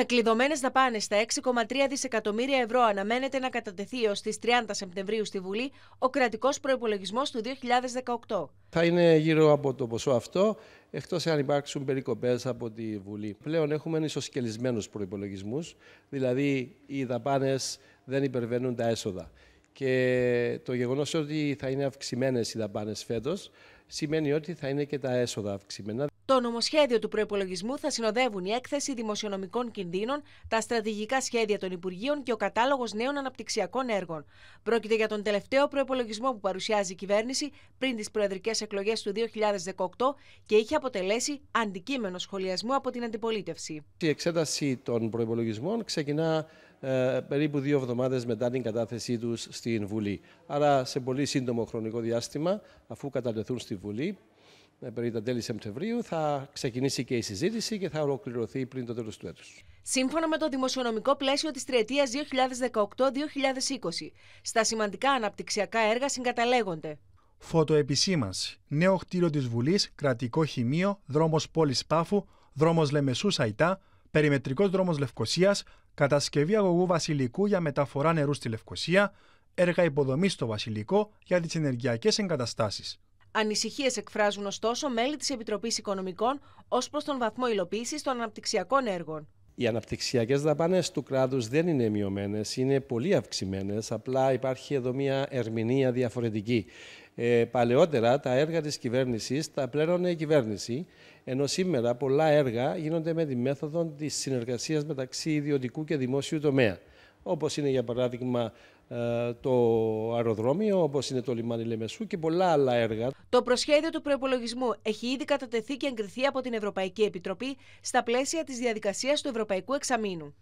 Με κλειδωμένες δαπάνες στα 6,3 δισεκατομμύρια ευρώ αναμένεται να κατατεθεί ω τι 30 Σεπτεμβρίου στη Βουλή ο κρατικός προπολογισμό του 2018. Θα είναι γύρω από το ποσό αυτό, εκτός αν υπάρξουν περικοπές από τη Βουλή. Πλέον έχουμε ισοσκελισμένου προπολογισμού, δηλαδή οι δαπάνες δεν υπερβαίνουν τα έσοδα. Και το γεγονός ότι θα είναι αυξημένες οι δαπάνες φέτος σημαίνει ότι θα είναι και τα έσοδα αυξημένα. Το νομοσχέδιο του προπολογισμού θα συνοδεύουν η έκθεση δημοσιονομικών κινδύνων, τα στρατηγικά σχέδια των Υπουργείων και ο κατάλογος νέων αναπτυξιακών έργων. Πρόκειται για τον τελευταίο προπολογισμό που παρουσιάζει η κυβέρνηση πριν τις προεδρικές εκλογές του 2018 και είχε αποτελέσει αντικείμενο σχολιασμού από την αντιπολίτευση. Η εξέταση των προπολογισμών ξεκινά ε, περίπου δύο εβδομάδες μετά την κατάθεσή τους στην Βουλή. Άρα σε πολύ σύντομο χρονικό διάστημα, αφού κατατεθούν στη Βουλή, ε, περί τα τέλη Σεπτεμβρίου, θα ξεκινήσει και η συζήτηση και θα ολοκληρωθεί πριν το τέλος του έτους. Σύμφωνα με το δημοσιονομικό πλαίσιο της τριετίας 2018-2020, στα σημαντικά αναπτυξιακά έργα συγκαταλέγονται. Φωτοεπισήμανση. Νέο χτίριο της Βουλής, κρατικό χημείο, δρόμος πόλης Πάφου, δρόμος Λεμεσού Σαϊτά, περιμετρικός δρόμος Λευκοσίας, κατασκευή αγωγού Βασιλικού για μεταφορά νερού στη Λευκοσία, έργα υποδομής στο Βασιλικό για τις ενεργειακές εγκαταστάσεις. Ανησυχίες εκφράζουν ωστόσο μέλη της Επιτροπής Οικονομικών ως προς τον βαθμό υλοποίησης των αναπτυξιακών έργων. Οι αναπτυξιακές δαπάνες του κράτους δεν είναι μειωμένες, είναι πολύ αυξημένες. Απλά υπάρχει εδώ μια ερμηνεία διαφορετική. Ε, παλαιότερα τα έργα της κυβέρνησης τα πλέρωνε η κυβέρνηση, ενώ σήμερα πολλά έργα γίνονται με τη μέθοδο της συνεργασίας μεταξύ ιδιωτικού και δημόσιου τομέα όπως είναι για παράδειγμα ε, το αεροδρόμιο, όπως είναι το λιμάνι Λεμεσού και πολλά άλλα έργα. Το προσχέδιο του προπολογισμού έχει ήδη κατατεθεί και εγκριθεί από την Ευρωπαϊκή Επιτροπή στα πλαίσια της διαδικασίας του Ευρωπαϊκού Εξαμήνου.